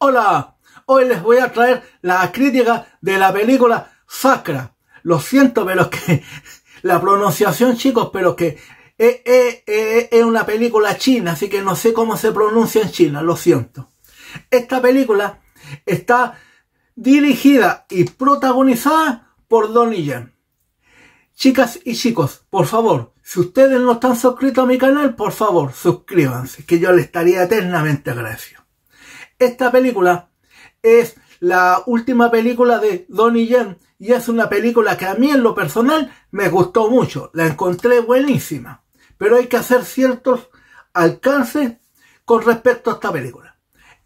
Hola, hoy les voy a traer la crítica de la película Sacra. Lo siento, pero es que la pronunciación, chicos, pero que es, que eh, eh, eh, es una película china, así que no sé cómo se pronuncia en China, lo siento. Esta película está dirigida y protagonizada por Donnie Yen. Chicas y chicos, por favor, si ustedes no están suscritos a mi canal, por favor, suscríbanse, que yo les estaría eternamente agradecido. Esta película es la última película de Donnie Yen y es una película que a mí en lo personal me gustó mucho, la encontré buenísima, pero hay que hacer ciertos alcances con respecto a esta película.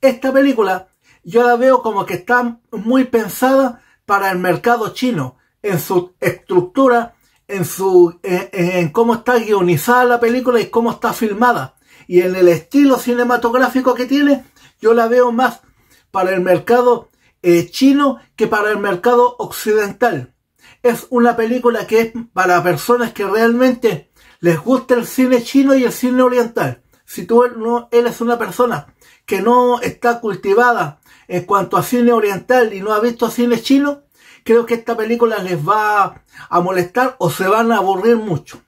Esta película yo la veo como que está muy pensada para el mercado chino, en su estructura, en, su, eh, eh, en cómo está guionizada la película y cómo está filmada, y en el estilo cinematográfico que tiene yo la veo más para el mercado eh, chino que para el mercado occidental. Es una película que es para personas que realmente les gusta el cine chino y el cine oriental. Si tú no eres una persona que no está cultivada en cuanto a cine oriental y no ha visto cine chino, creo que esta película les va a molestar o se van a aburrir mucho.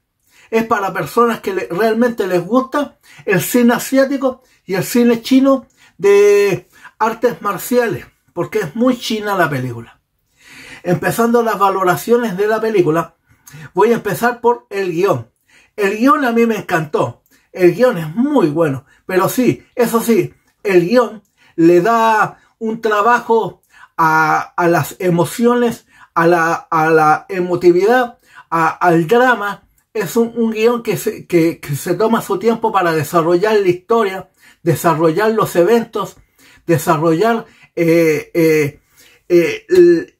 Es para personas que realmente les gusta el cine asiático y el cine chino de artes marciales, porque es muy china la película. Empezando las valoraciones de la película, voy a empezar por el guión. El guión a mí me encantó. El guión es muy bueno, pero sí, eso sí, el guión le da un trabajo a, las emociones, a la, a la emotividad, al drama es un, guión que se, toma su tiempo para desarrollar la historia, desarrollar los eventos, desarrollar eh, eh, eh,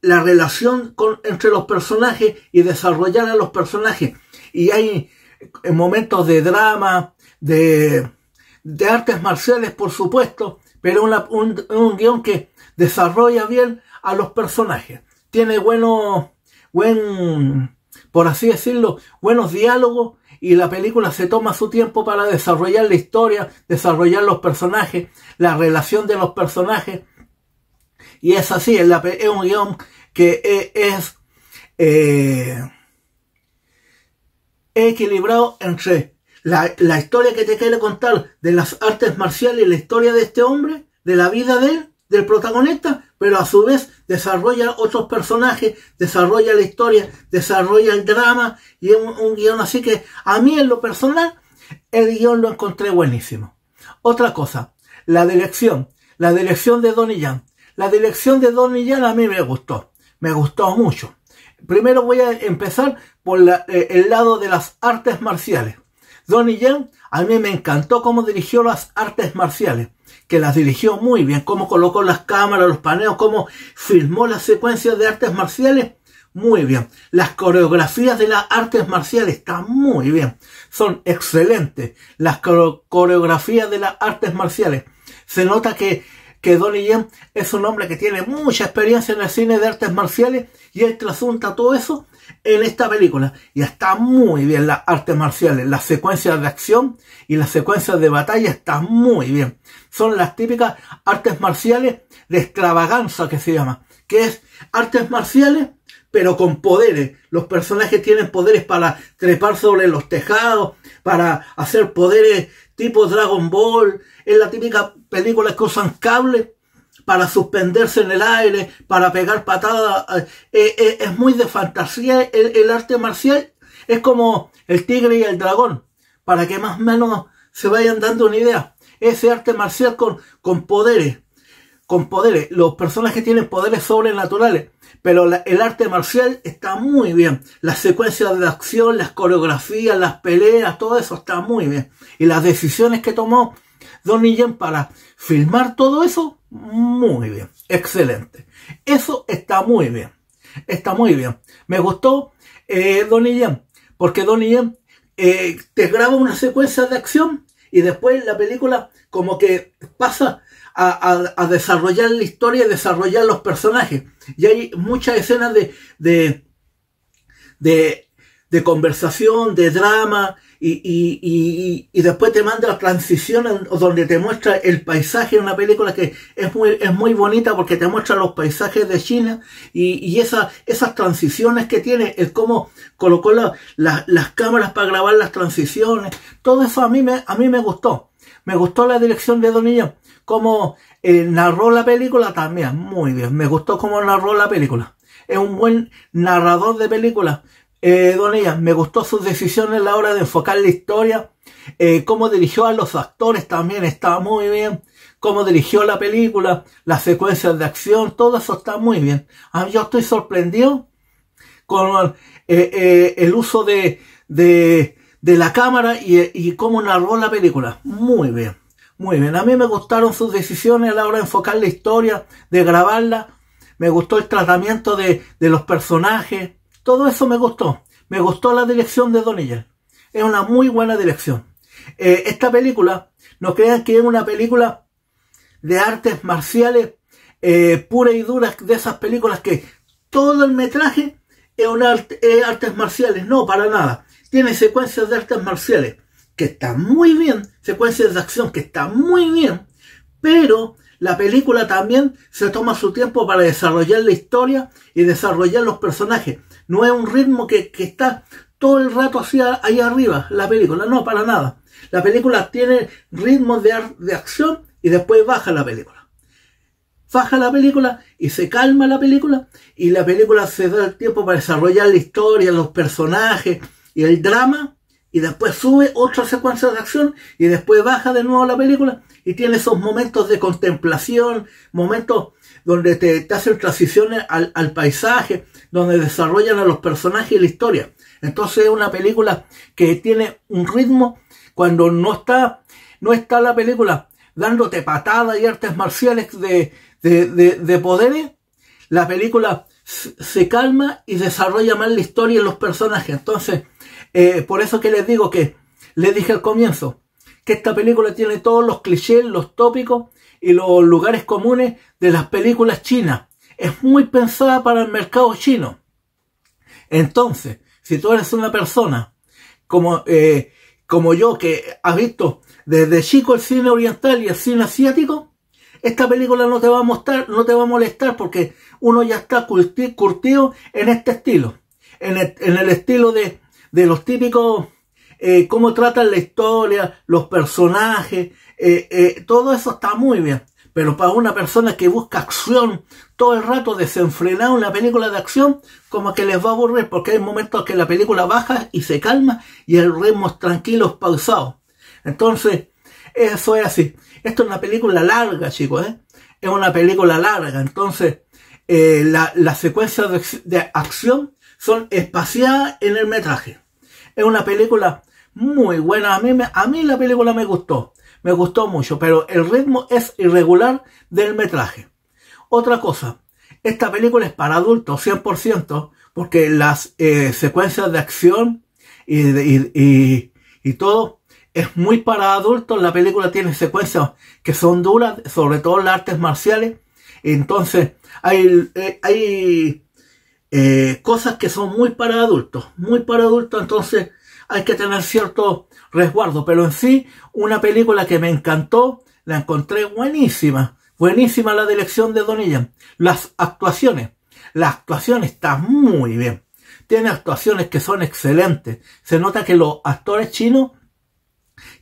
la relación entre los personajes y desarrollar a los personajes. Y hay momentos de drama, de, artes marciales, por supuesto, pero un, un, guión que desarrolla bien a los personajes. Tiene bueno, buen por así decirlo, buenos diálogos y la película se toma su tiempo para desarrollar la historia, desarrollar los personajes, la relación de los personajes. Y es así, es, un guión que e, es, eh, equilibrado entre la, la historia que te quiere contar de las artes marciales y la historia de este hombre, de la vida de él, del protagonista, pero a su vez desarrolla otros personajes, desarrolla la historia, desarrolla el drama y es un, guión así que a mí en lo personal el guión lo encontré buenísimo. Otra cosa, la dirección, la dirección de Donnie Yen. La dirección de Donnie Yen a mí me gustó, me gustó mucho. Primero voy a empezar por eh, el lado de las artes marciales. Donnie Yen a mí me encantó cómo dirigió las artes marciales que las dirigió muy bien, cómo colocó las cámaras, los paneos, cómo filmó las secuencias de artes marciales, muy bien. Las coreografías de las artes marciales están muy bien, son excelentes. Las coreografías de las artes marciales. Se nota que que Donnie Yen es un hombre que tiene mucha experiencia en el cine de artes marciales y él trasunta todo eso en esta película. Y está muy bien las artes marciales, las secuencias de acción y las secuencias de batalla están muy bien. Son las típicas artes marciales de extravaganza que se llama, que es artes marciales pero con poderes. Los personajes tienen poderes para trepar sobre los tejados, para hacer poderes tipo Dragon Ball. Es la típica película que usan cables para suspenderse en el aire, para pegar patadas. Eh, eh, es muy de fantasía el, arte marcial. Es como el tigre y el dragón, para que más o menos se vayan dando una idea. Ese arte marcial con, con poderes con poderes. Los personajes tienen poderes sobrenaturales, pero el arte marcial está muy bien. Las secuencias de acción, las coreografías, las peleas, todo eso está muy bien. Y las decisiones que tomó Donnie Yen para filmar todo eso, muy bien. Excelente. Eso está muy bien. Está muy bien. Me gustó eh, Donnie Yen, porque Donnie Yen eh, te graba una secuencia de acción y después la película como que pasa a, desarrollar la historia y desarrollar los personajes. Y hay muchas escenas de, de conversación, de drama, y, y, y, y, después te manda la transición donde te muestra el paisaje, una película que es muy, es muy bonita porque te muestra los paisajes de China y, esas transiciones que tiene, es como colocó las las cámaras para grabar las transiciones, todo eso a mí me, a mí me gustó. Me gustó la dirección de Donillo, cómo eh, narró la película también, muy bien, me gustó cómo narró la película. Es un buen narrador de películas eh, Don me gustó sus decisiones a la hora de enfocar la historia, eh, cómo dirigió a los actores también está muy bien, cómo dirigió la película, las secuencias de acción, todo eso está muy bien. Ah, yo estoy sorprendido con eh, eh, el uso de, de, la cámara y, cómo narró la película. Muy bien, muy bien. A mí me gustaron sus decisiones a la hora de enfocar la historia, de grabarla. Me gustó el tratamiento de, de los personajes todo eso me gustó. Me gustó la dirección de Donnie Es una muy buena dirección. Eh, esta película, no crean que es una película de artes marciales eh, pura y dura. de esas películas que todo el metraje es artes marciales. No, para nada. Tiene secuencias de artes marciales que están muy bien, secuencias de acción que están muy bien, pero la película también se toma su tiempo para desarrollar la historia y desarrollar los personajes. No es un ritmo que, está todo el rato hacia ahí arriba, la película, no, para nada. La película tiene ritmos de, de acción y después baja la película. Baja la película y se calma la película y la película se da el tiempo para desarrollar la historia, los personajes y el drama y después sube otra secuencia de acción y después baja de nuevo la película y tiene esos momentos de contemplación, momentos donde te, hacen transiciones al, paisaje, donde desarrollan a los personajes y la historia. Entonces es una película que tiene un ritmo cuando no está, no está la película dándote patadas y artes marciales de, poderes, la película se calma y desarrolla más la historia y los personajes. Entonces, eh, por eso que les digo que les dije al comienzo que esta película tiene todos los clichés, los tópicos y los lugares comunes de las películas chinas. Es muy pensada para el mercado chino. Entonces, si tú eres una persona como, eh, como yo que ha visto desde chico el cine oriental y el cine asiático, esta película no te va a mostrar, no te va a molestar porque uno ya está curtido en este estilo, en en el estilo de de los típicos, eh, cómo tratan la historia, los personajes, eh, eh, todo eso está muy bien. Pero para una persona que busca acción todo el rato en una película de acción, como que les va a aburrir, porque hay momentos que la película baja y se calma y el ritmo es tranquilo, pausado. Entonces, eso es así. Esto es una película larga, chicos, ¿eh? Es una película larga. Entonces, la, la, secuencia de, acción son espaciadas en el metraje. Es una película muy buena. A mí, me, a mí la película me gustó. Me gustó mucho, pero el ritmo es irregular del metraje. Otra cosa, esta película es para adultos 100%, porque las eh, secuencias de acción y, y, y, todo es muy para adultos. La película tiene secuencias que son duras, sobre todo las artes marciales. Entonces, hay, eh, hay eh, cosas que son muy para adultos, muy para adultos, entonces hay que tener cierto resguardo, pero en sí una película que me encantó, la encontré buenísima, buenísima la dirección de Donilla, las actuaciones, la actuación está muy bien, tiene actuaciones que son excelentes, se nota que los actores chinos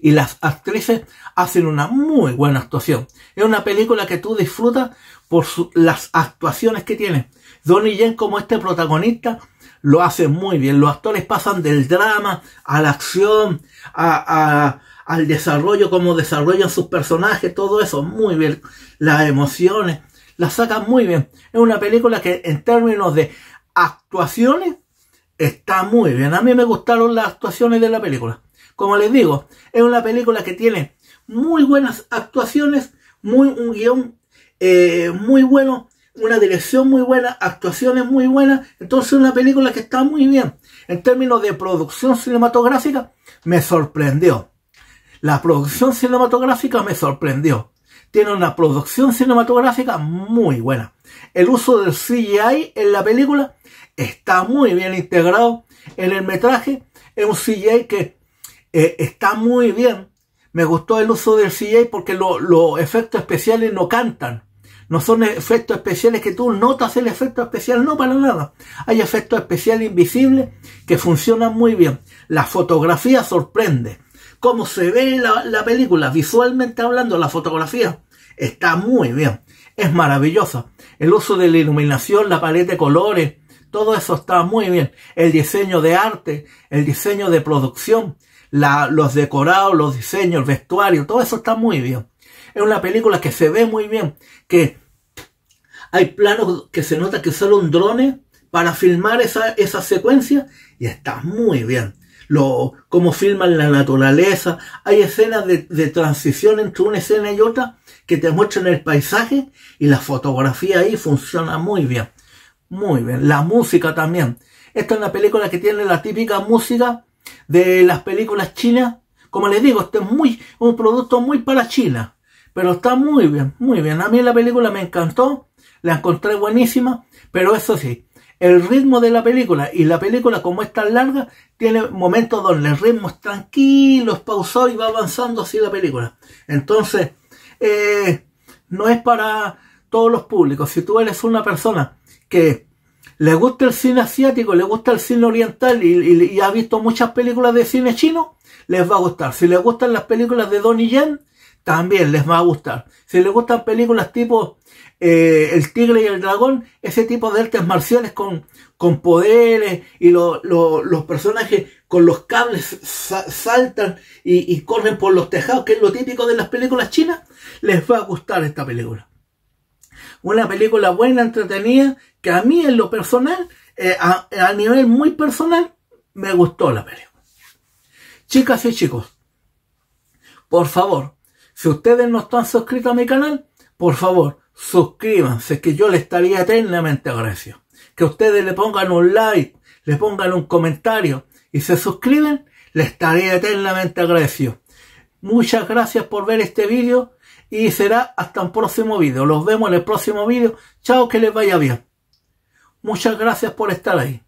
y las actrices hacen una muy buena actuación. Es una película que tú disfrutas por las actuaciones que tiene. Donnie Yen como este protagonista lo hace muy bien. Los actores pasan del drama a la acción, al desarrollo, como desarrollan sus personajes, todo eso muy bien. Las emociones las sacan muy bien. Es una película que en términos de actuaciones está muy bien. A mí me gustaron las actuaciones de la película. Como les digo, es una película que tiene muy buenas actuaciones, muy, un guión eh, muy bueno, una dirección muy buena, actuaciones muy buenas. Entonces es una película que está muy bien. En términos de producción cinematográfica, me sorprendió. La producción cinematográfica me sorprendió. Tiene una producción cinematográfica muy buena. El uso del CGI en la película está muy bien integrado en el metraje. Es un CGI que eh, está muy bien. Me gustó el uso del CGI porque los efectos especiales no cantan. No son efectos especiales que tú notas el efecto especial, no para nada. Hay efectos especiales invisibles que funcionan muy bien. La fotografía sorprende. Cómo se ve la, la película, visualmente hablando, la fotografía está muy bien. Es maravillosa. El uso de la iluminación, la paleta de colores, todo eso está muy bien. El diseño de arte, el diseño de producción, la, los decorados, los diseños, el vestuario, todo eso está muy bien. Es una película que se ve muy bien, que hay planos que se nota que un drone para filmar esa, esa secuencia y está muy bien. Lo, cómo filman la naturaleza, hay escenas de, de transición entre una escena y otra que te muestran el paisaje y la fotografía ahí funciona muy bien. Muy bien. La música también. Esta es una película que tiene la típica música de las películas chinas. Como les digo, este es muy, un producto muy para China. Pero está muy bien, muy bien. A mí la película me encantó, la encontré buenísima, pero eso sí, el ritmo de la película y la película como es tan larga, tiene momentos donde el ritmo es tranquilo, es pausado y va avanzando así la película. Entonces, eh, no es para todos los públicos. Si tú eres una persona que le gusta el cine asiático, le gusta el cine oriental y, ha visto muchas películas de cine chino, les va a gustar. Si les gustan las películas de Donnie Yen, también les va a gustar. Si les gustan películas tipo eh, El Tigre y el Dragón, ese tipo de artes marciales con, con poderes y los personajes con los cables saltan y corren por los tejados, que es lo típico de las películas chinas, les va a gustar esta película. Una película buena, entretenida, que a mí en lo personal, eh, a, a nivel muy personal, me gustó la película. Chicas y chicos, por favor, si ustedes no están suscritos a mi canal, por favor, suscríbanse, que yo les estaría eternamente agradecido. Que ustedes le pongan un like, le pongan un comentario y se suscriben, les estaría eternamente agradecido. Muchas gracias por ver este vídeo y será hasta un próximo vídeo. Los vemos en el próximo vídeo. Chao, que les vaya bien. Muchas gracias por estar ahí.